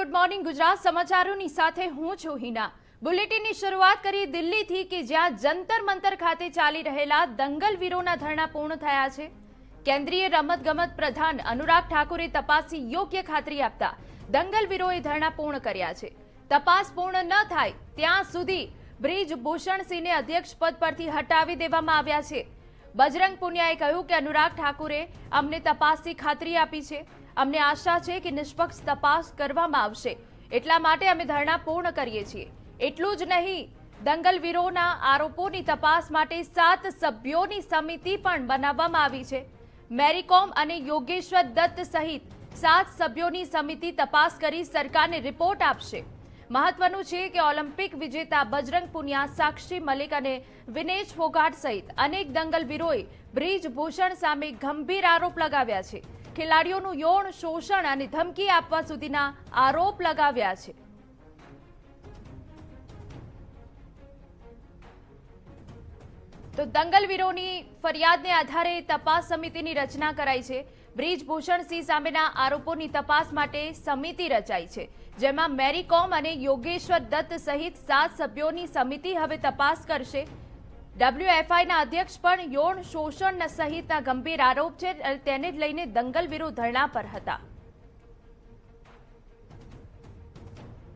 good morning Gujarat સમાચારોની સાથે હું છું હિના બુલેટિનની શરૂઆત કરી દિલ્હીથી કે જ્યાં જંતર મંતર ખાતે ચાલી રહેલા દંગલ દંગલવીરોના ધરણા પૂર્ણ થયા છે કેન્દ્રીય રમતગમત પ્રધાન અનુરાગ ઠાકુરે તપાસથી યોગ્ય ખાતરી આપતા દંગલ દંગલવીરોએ ધરણા પૂર્ણ કર્યા છે તપાસ પૂર્ણ ન થાય ત્યાં સુધી બ્રિજ ભૂષણસિંહને અધ્યક્ષ પદ પરથી હટાવી દેવામાં આવ્યા છે બજરંગ પુનિયાએ કહ્યું કે અનુરાગ ઠાકુરે અમને તપાસથી ખાતરી આપી છે અમને આશા છે કે નિષ્પક્ષ તપાસ કરવામાં આવશે એટલા માટે અમે ધરણા પૂર્ણ કરીએ છીએ એટલું જ નહીં દંગલવીરોના આરોપોની તપાસ માટે સાત સભ્યોની સમિતિ પણ બનાવવામાં આવી છે મેરીકોમ અને યોગેશ્વર દત્ત સહિત સાત સભ્યોની સમિતિ તપાસ કરી સરકારને રિપોર્ટ આપશે મહત્વનું છે કે ઓલિમ્પિક વિજેતા બજરંગ પુનિયા સાક્ષી મલિક અને વિનેશ ફોગાટ સહિત અનેક દંગલવીરોએ બ્રિજ ભૂષણ સામે ગંભીર આરોપ લગાવ્યા છે ખેલાડીઓનું યૌણ શોષણ અને ધમકી આપવા સુધીના આરોપ લગાવ્યા છે તો દંગલવીરોની ફરિયાદને આધારે તપાસ સમિતિની રચના કરાઈ છે બ્રિજભૂષણ સિંહ સામેના આરોપોની તપાસ માટે સમિતિ રચાઈ છે જેમાં મેરી કોમ અને યોગેશ્વર દત્ત સહિત સાત સભ્યોની સમિતિ હવે તપાસ કરશે ડબ્લ્યુએફઆઈના અધ્યક્ષ પણ યૌન શોષણ સહિતના ગંભીર આરોપ છે તેને લઈને દંગલ વિરુદ્ધ ધરણા પર હતા